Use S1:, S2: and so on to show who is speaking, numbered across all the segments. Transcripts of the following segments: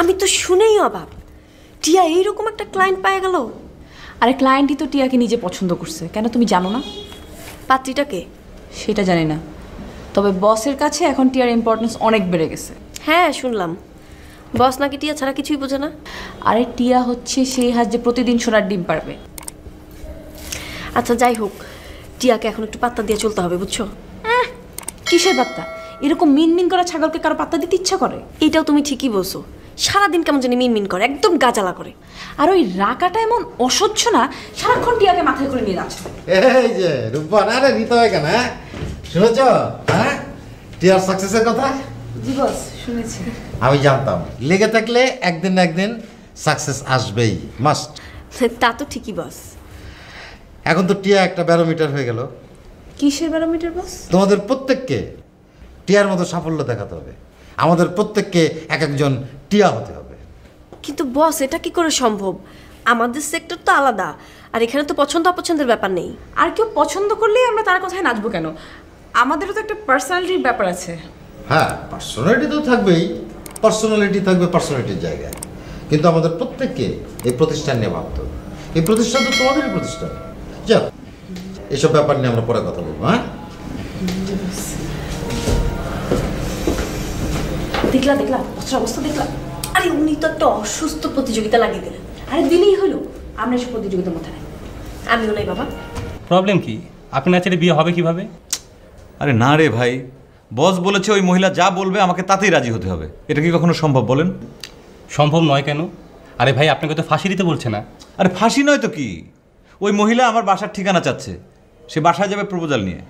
S1: আমি তো শুনেই অভাব টিয়া এইরকম একটা ক্লায়েন্ট পায় গেল আরে ক্লায়েন্টই তো টিয়াকে নিজে পছন্দ করছে কেন তুমি জানো না পাত্রীটাকে সেটা জানি না তবে বসের কাছে এখন টিয়ার ইম্পর্টেন্স অনেক বেড়ে গেছে হ্যাঁ শুনলাম বস নাকি টিয়া ছাড়া কিছুই বোঝে না আরে টিয়া হচ্ছে সেই হাজ যে প্রতিদিন সোনার ডিম পারবে আচ্ছা যাই হোক টিয়াকে এখন একটু পাত্তা দিয়ে চলতে হবে বুঝছো কিসের পাত্তা এরকম মিন মিন করা ছাগলকে কারো পাত্তা দিতে ইচ্ছা করে এটাও তুমি ঠিকই বলছো সারাদিন কেমন জানি মিনমিন করে একদম গাজালা করে আর ওই রাকাটা এমন অসহ্য না সারাক্ষণ টিয়াকে মাথায় করে নিয়ে যাচ্ছে
S2: এই যে না রে নিতে হয় কেন হ্যাঁ শুনেছ হ্যাঁ টিয়ার সাকসেসের কথা
S1: জি বস শুনেছি
S2: আমি জানতাম লেগে থাকলে একদিন না একদিন সাকসেস আসবেই মাস্ট
S1: তা তো ঠিকই বস
S2: এখন তো টিয়া একটা ব্যারোমিটার হয়ে গেল
S1: কিসের ব্যারোমিটার বস
S2: তোমাদের প্রত্যেককে টিয়ার মতো সাফল্য দেখাতে হবে আমাদের প্রত্যেককে এক একজন টিয়া হতে হবে
S1: কিন্তু বস এটা কি করে সম্ভব আমাদের সেক্টর তো আলাদা আর এখানে তো পছন্দ অপছন্দের ব্যাপার নেই আর কেউ পছন্দ করলেই আমরা তার কথায় নাচবো কেন আমাদেরও তো একটা পার্সোনালিটির ব্যাপার আছে
S2: হ্যাঁ পার্সোনালিটি তো থাকবেই পার্সোনালিটি থাকবে পার্সোনালিটির জায়গায় কিন্তু আমাদের প্রত্যেককে এই প্রতিষ্ঠান নিয়ে ভাবতো এই প্রতিষ্ঠান
S1: তো তোমাদেরই প্রতিষ্ঠান
S2: যাক এসব ব্যাপার নিয়ে আমরা পরে কথা বলবো হ্যাঁ
S1: দেখলা দেখলা বস্ত্র অবস্থা দেখলা আরে উনি তো একটা অসুস্থ প্রতিযোগিতা লাগিয়ে দিলেন আরে দিলেই হলো আমরা সে প্রতিযোগিতার মধ্যে নাই আমি ওনাই বাবা
S3: প্রবলেম কি আপনি না ছেলে বিয়ে হবে কিভাবে আরে না রে ভাই বস বলেছে ওই মহিলা যা বলবে আমাকে তাতেই রাজি হতে হবে এটা কি কখনো সম্ভব বলেন সম্ভব নয় কেন আরে ভাই আপনাকে তো ফাঁসি দিতে বলছে না আরে ফাঁসি নয় তো কি ওই মহিলা আমার বাসার ঠিকানা চাচ্ছে সে বাসায় যাবে প্রপোজাল নিয়ে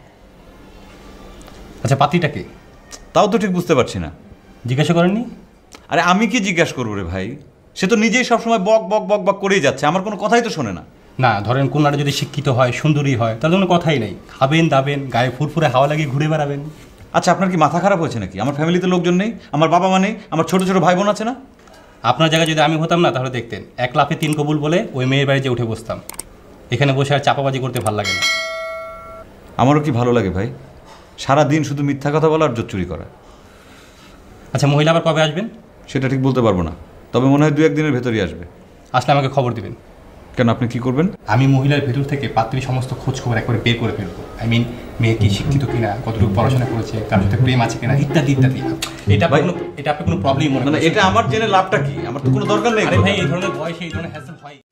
S3: আচ্ছা পাতিটা কি তাও তো ঠিক বুঝতে পারছি না জিজ্ঞাসা করেননি আরে আমি কি জিজ্ঞাসা করবো রে ভাই সে তো নিজেই সবসময় বক বক বক বক করেই যাচ্ছে আমার কোনো কথাই তো শোনে না না ধরেন কন্যাটা যদি শিক্ষিত হয় সুন্দরী হয় তাহলে কোনো কথাই নেই খাবেন দাবেন গায়ে ফুরফুরে হাওয়া লাগিয়ে ঘুরে বেড়াবেন আচ্ছা আপনার কি মাথা খারাপ হয়েছে নাকি আমার ফ্যামিলিতে লোকজন নেই আমার বাবা মা নেই আমার ছোটো ছোটো ভাই বোন আছে না আপনার জায়গায় যদি আমি হতাম না তাহলে দেখতেন এক লাফে তিন কবুল বলে ওই মেয়ের বাড়ি যে উঠে বসতাম এখানে বসে আর চাপাবাজি করতে ভালো লাগে না আমারও কি ভালো লাগে ভাই সারা দিন শুধু মিথ্যা কথা বলা আর চুরি করা আচ্ছা মহিলা আবার কবে আসবেন সেটা ঠিক বলতে পারবো না তবে মনে হয় দু একদিনের ভেতরই আসবে আসলে আমাকে খবর দিবেন কেন আপনি কি করবেন আমি মহিলার ভেতর থেকে পাত্রী সমস্ত খোঁজ খবর একবারে বের করে ফেলবো আই মিন মেয়ে কি শিক্ষিত কিনা কতটুকু পড়াশোনা করেছে তার সাথে প্রেম আছে কিনা ইত্যাদি ইত্যাদি এটা ভাই এটা আপনার কোনো প্রবলেম মনে মানে এটা আমার জেনে লাভটা কি আমার তো কোনো দরকার নেই ভাই এই ধরনের বয়সে এই ধরনের হ্যাসেল হয়